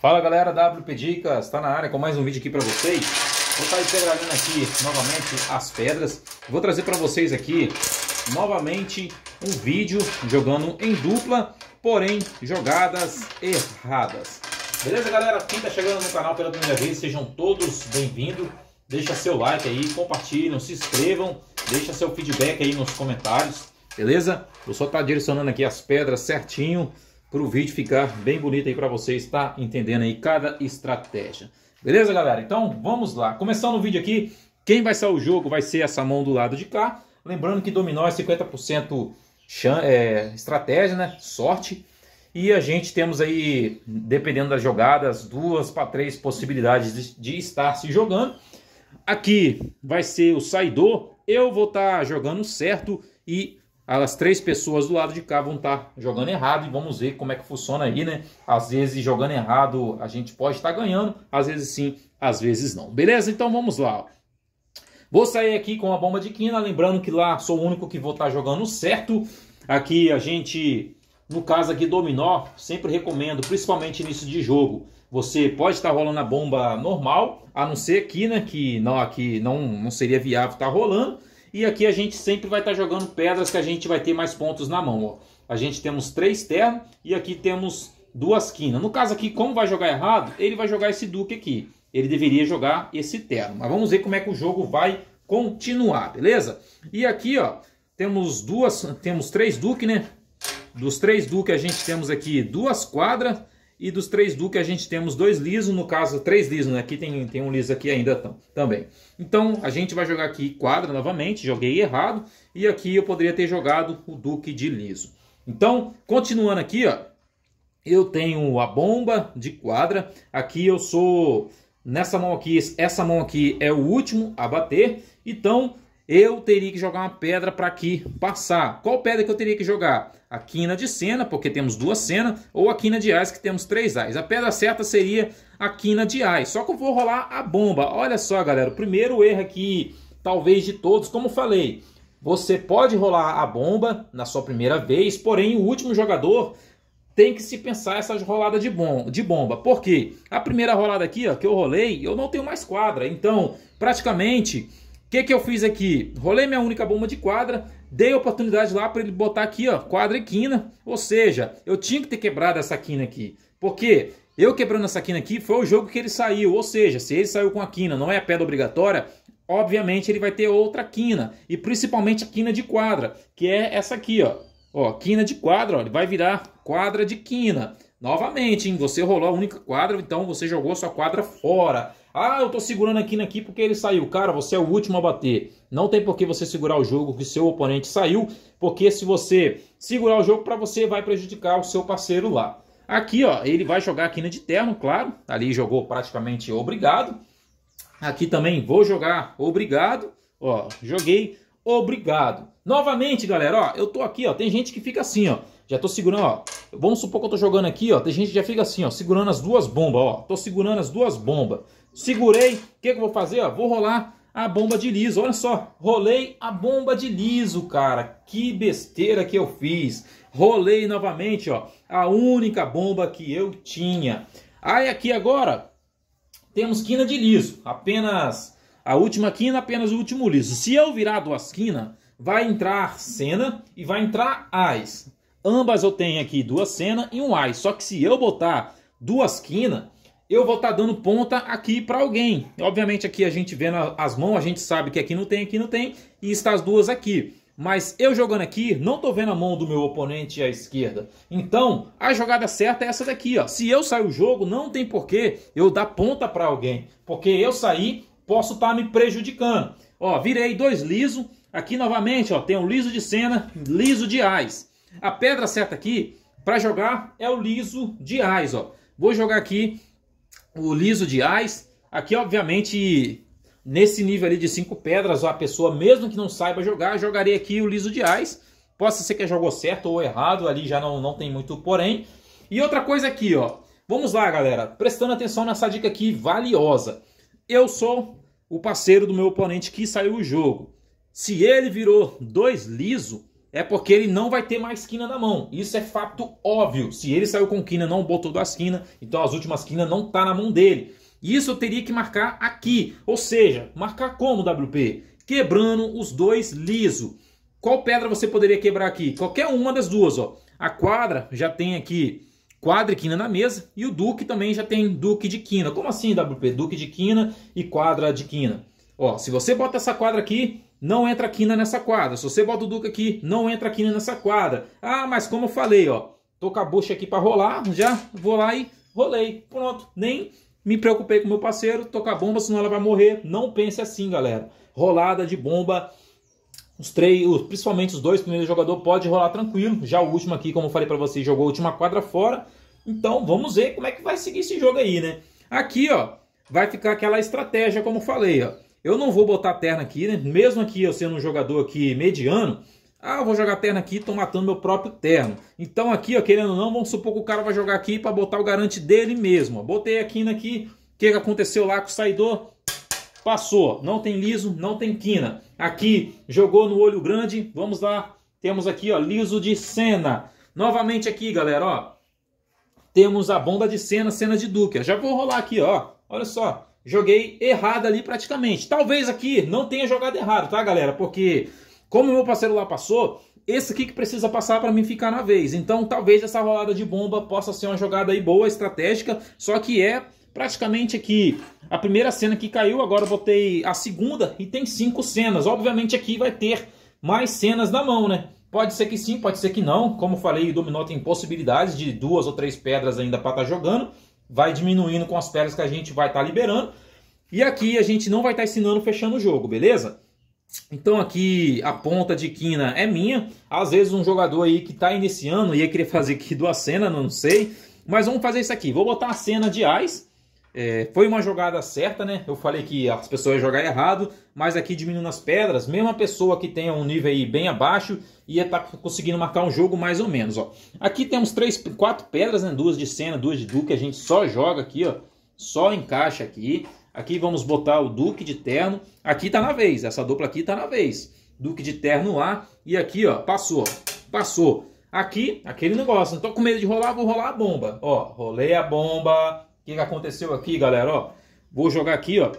Fala galera, WP Dicas, está na área com mais um vídeo aqui para vocês. Vou estar tá integrando aqui novamente as pedras. Vou trazer para vocês aqui novamente um vídeo jogando em dupla, porém jogadas erradas. Beleza galera? Quem está chegando no canal pela primeira vez, sejam todos bem-vindos. Deixa seu like aí, compartilham, se inscrevam, deixa seu feedback aí nos comentários, beleza? Eu só estar tá direcionando aqui as pedras certinho para o vídeo ficar bem bonito aí para você estar tá entendendo aí cada estratégia. Beleza, galera? Então, vamos lá. Começando o vídeo aqui, quem vai sair o jogo vai ser essa mão do lado de cá. Lembrando que dominó é 50% é, estratégia, né? Sorte. E a gente temos aí, dependendo das jogadas, duas para três possibilidades de, de, estar se jogando. Aqui vai ser o saidor. Eu vou estar tá jogando certo e as três pessoas do lado de cá vão estar tá jogando errado e vamos ver como é que funciona aí, né? Às vezes jogando errado a gente pode estar tá ganhando, às vezes sim, às vezes não. Beleza? Então vamos lá. Vou sair aqui com a bomba de quina, lembrando que lá sou o único que vou estar tá jogando certo. Aqui a gente, no caso aqui dominó, sempre recomendo, principalmente início de jogo, você pode estar rolando a bomba normal, a não ser aqui, né, que não aqui não, não seria viável estar rolando e aqui a gente sempre vai estar tá jogando pedras que a gente vai ter mais pontos na mão. Ó. A gente temos três terra e aqui temos duas quinas. No caso aqui, como vai jogar errado, ele vai jogar esse duque aqui. Ele deveria jogar esse terno. Mas vamos ver como é que o jogo vai continuar, beleza? E aqui, ó, temos duas, temos três duques, né? Dos três duques a gente temos aqui duas quadras e dos três Duque a gente temos dois lisos, no caso três lisos, né? Aqui tem, tem um liso aqui ainda tam, também. Então a gente vai jogar aqui quadra novamente, joguei errado. E aqui eu poderia ter jogado o Duque de liso. Então, continuando aqui, ó. Eu tenho a bomba de quadra. Aqui eu sou... Nessa mão aqui, essa mão aqui é o último a bater. Então, eu teria que jogar uma pedra para aqui passar. Qual pedra que eu teria que jogar? A quina de cena, porque temos duas cenas, ou a quina de ais, que temos três ais. A pedra certa seria a quina de ais. Só que eu vou rolar a bomba. Olha só, galera, o primeiro erro aqui, talvez de todos, como falei, você pode rolar a bomba na sua primeira vez, porém o último jogador tem que se pensar essa rolada de, bom, de bomba. Por quê? A primeira rolada aqui ó, que eu rolei, eu não tenho mais quadra. Então, praticamente, o que, que eu fiz aqui? Rolei minha única bomba de quadra, dei oportunidade lá para ele botar aqui, ó, quadra e quina. Ou seja, eu tinha que ter quebrado essa quina aqui. Porque eu quebrando essa quina aqui foi o jogo que ele saiu. Ou seja, se ele saiu com a quina, não é a pedra obrigatória, obviamente ele vai ter outra quina. E principalmente a quina de quadra, que é essa aqui, ó. Ó, quina de quadra, ó, ele vai virar quadra de quina. Novamente, hein? Você rolou a única quadra, então você jogou sua quadra fora. Ah, eu tô segurando aqui naqui porque ele saiu. Cara, você é o último a bater. Não tem por que você segurar o jogo que seu oponente saiu, porque se você segurar o jogo para você vai prejudicar o seu parceiro lá. Aqui, ó, ele vai jogar aqui na de terno, claro. Ali jogou praticamente obrigado. Aqui também vou jogar obrigado. Ó, joguei obrigado. Novamente, galera, ó, eu tô aqui, ó, tem gente que fica assim, ó. Já tô segurando, ó. Vamos supor que eu tô jogando aqui, ó. Tem gente que já fica assim, ó, segurando as duas bombas, ó. Tô segurando as duas bombas segurei, o que, que eu vou fazer? Ó, vou rolar a bomba de liso, olha só, rolei a bomba de liso, cara, que besteira que eu fiz, rolei novamente, ó, a única bomba que eu tinha. Aí aqui agora, temos quina de liso, apenas a última quina, apenas o último liso. Se eu virar duas quinas, vai entrar cena e vai entrar ais. Ambas eu tenho aqui duas cena e um ais, só que se eu botar duas quinas, eu vou estar tá dando ponta aqui para alguém. Obviamente aqui a gente vendo as mãos, a gente sabe que aqui não tem, aqui não tem, e está as duas aqui. Mas eu jogando aqui, não estou vendo a mão do meu oponente à esquerda. Então, a jogada certa é essa daqui. Ó. Se eu sair o jogo, não tem porquê eu dar ponta para alguém. Porque eu sair, posso estar tá me prejudicando. Ó, virei dois liso. Aqui novamente, ó, tem um liso de cena, liso de ás. A pedra certa aqui para jogar é o liso de ás. Ó. Vou jogar aqui o liso de ais. Aqui, obviamente, nesse nível ali de cinco pedras, a pessoa, mesmo que não saiba jogar, jogaria aqui o liso de ais. Possa ser que jogou certo ou errado, ali já não, não tem muito porém. E outra coisa aqui, ó. Vamos lá, galera. Prestando atenção nessa dica aqui valiosa. Eu sou o parceiro do meu oponente que saiu o jogo. Se ele virou dois liso, é porque ele não vai ter mais quina na mão. Isso é fato óbvio. Se ele saiu com quina, não botou duas quinas, então as últimas quinas não tá na mão dele. Isso eu teria que marcar aqui, ou seja, marcar como WP? Quebrando os dois liso. Qual pedra você poderia quebrar aqui? Qualquer uma das duas, ó. A quadra já tem aqui quadra e quina na mesa e o duque também já tem duque de quina. Como assim, WP? Duque de quina e quadra de quina. Ó, se você bota essa quadra aqui, não entra aqui nessa quadra. Se você bota o Duca aqui, não entra aqui nessa quadra. Ah, mas como eu falei, ó, tô com a bucha aqui para rolar, já vou lá e rolei. Pronto, nem me preocupei com meu parceiro, tô com a bomba, senão ela vai morrer. Não pense assim, galera. Rolada de bomba, os três, principalmente os dois primeiros jogadores, pode rolar tranquilo. Já o último aqui, como eu falei para vocês, jogou a última quadra fora. Então vamos ver como é que vai seguir esse jogo aí, né? Aqui, ó, vai ficar aquela estratégia, como eu falei, ó. Eu não vou botar terna aqui, né? Mesmo aqui eu sendo um jogador aqui mediano, ah, eu vou jogar terno aqui, tô matando meu próprio terno. Então aqui, ó, querendo ou não, vamos supor que o cara vai jogar aqui para botar o garante dele mesmo. Ó. Botei a quina aqui, o que, que aconteceu lá com o saidor? Passou, não tem liso, não tem quina. Aqui, jogou no olho grande, vamos lá. Temos aqui, ó, liso de cena. Novamente aqui, galera, ó. Temos a bomba de cena, cena de duque. Já vou rolar aqui, ó. Olha só, joguei errado ali praticamente. Talvez aqui não tenha jogado errado, tá, galera? Porque como meu parceiro lá passou, esse aqui que precisa passar para mim ficar na vez. Então talvez essa rolada de bomba possa ser uma jogada aí boa, estratégica, só que é praticamente aqui a primeira cena que caiu, agora botei a segunda e tem cinco cenas. Obviamente aqui vai ter mais cenas na mão, né? Pode ser que sim, pode ser que não. Como falei, o dominó tem possibilidades de duas ou três pedras ainda para estar tá jogando vai diminuindo com as peles que a gente vai estar tá liberando. E aqui a gente não vai estar tá ensinando fechando o jogo, beleza? Então aqui a ponta de quina é minha. Às vezes um jogador aí que está iniciando e ia querer fazer aqui duas cenas, não sei. Mas vamos fazer isso aqui. Vou botar a cena de ais é, foi uma jogada certa, né? Eu falei que as pessoas iam jogar errado, mas aqui diminuindo as pedras, mesmo a pessoa que tenha um nível aí bem abaixo ia estar tá conseguindo marcar um jogo mais ou menos, ó. Aqui temos três, quatro pedras, né? Duas de cena, duas de duque, a gente só joga aqui, ó. Só encaixa aqui. Aqui vamos botar o duque de terno. Aqui tá na vez, essa dupla aqui tá na vez. Duque de terno A e aqui, ó, passou, passou. Aqui, aquele negócio, não tô com medo de rolar, vou rolar a bomba. Ó, rolei a bomba, que, que aconteceu aqui, galera? Ó, vou jogar aqui, ó.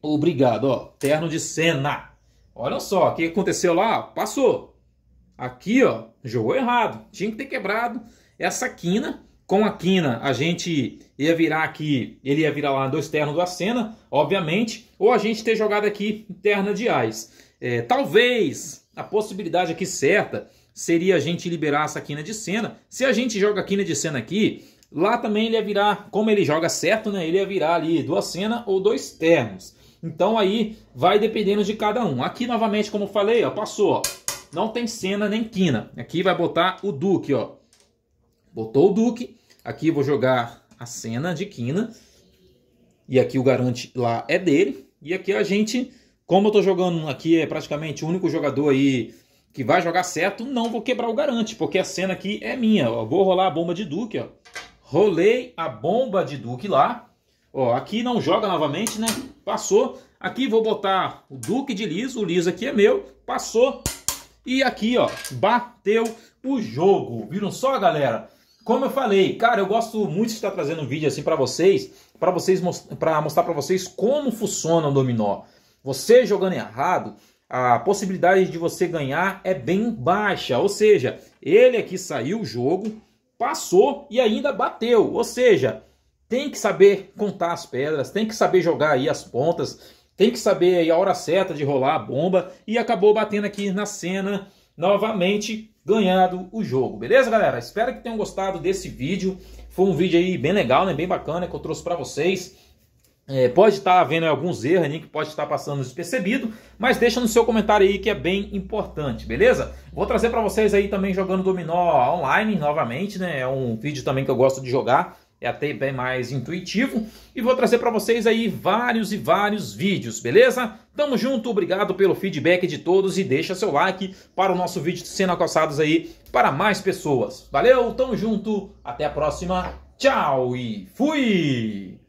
Obrigado, ó. Terno de cena. Olha só, o que aconteceu lá? Passou. Aqui, ó, jogou errado. Tinha que ter quebrado essa quina. Com a quina, a gente ia virar aqui, ele ia virar lá dois ternos do Acena, obviamente. Ou a gente ter jogado aqui terna de ais. É, talvez a possibilidade aqui certa seria a gente liberar essa quina de cena. Se a gente joga a quina de cena aqui, Lá também ele ia virar, como ele joga certo, né? Ele ia virar ali duas cenas ou dois termos. Então aí vai dependendo de cada um. Aqui novamente, como eu falei, ó, passou. Ó. Não tem cena nem quina. Aqui vai botar o duque, ó. Botou o duque. Aqui vou jogar a cena de quina. E aqui o garante lá é dele. E aqui a gente, como eu tô jogando aqui, é praticamente o único jogador aí que vai jogar certo, não vou quebrar o garante, porque a cena aqui é minha. Ó. Vou rolar a bomba de duque, ó rolei a bomba de Duque lá. Ó, aqui não joga novamente, né? Passou. Aqui vou botar o Duque de Liso, o Liso aqui é meu. Passou. E aqui, ó, bateu o jogo. Viram só, galera? Como eu falei, cara, eu gosto muito de estar trazendo um vídeo assim para vocês, para vocês mostrar para vocês como funciona o dominó. Você jogando errado, a possibilidade de você ganhar é bem baixa. Ou seja, ele aqui é saiu o jogo, passou e ainda bateu. Ou seja, tem que saber contar as pedras, tem que saber jogar aí as pontas, tem que saber aí a hora certa de rolar a bomba e acabou batendo aqui na cena novamente ganhando o jogo. Beleza, galera? Espero que tenham gostado desse vídeo. Foi um vídeo aí bem legal, né? Bem bacana que eu trouxe para vocês. É, pode estar havendo alguns erros aí que pode estar passando despercebido, mas deixa no seu comentário aí que é bem importante, beleza? Vou trazer para vocês aí também jogando dominó online novamente, né? É um vídeo também que eu gosto de jogar, é até bem mais intuitivo. E vou trazer para vocês aí vários e vários vídeos, beleza? Tamo junto, obrigado pelo feedback de todos e deixa seu like para o nosso vídeo sendo alcançados aí para mais pessoas. Valeu, tamo junto, até a próxima, tchau e fui!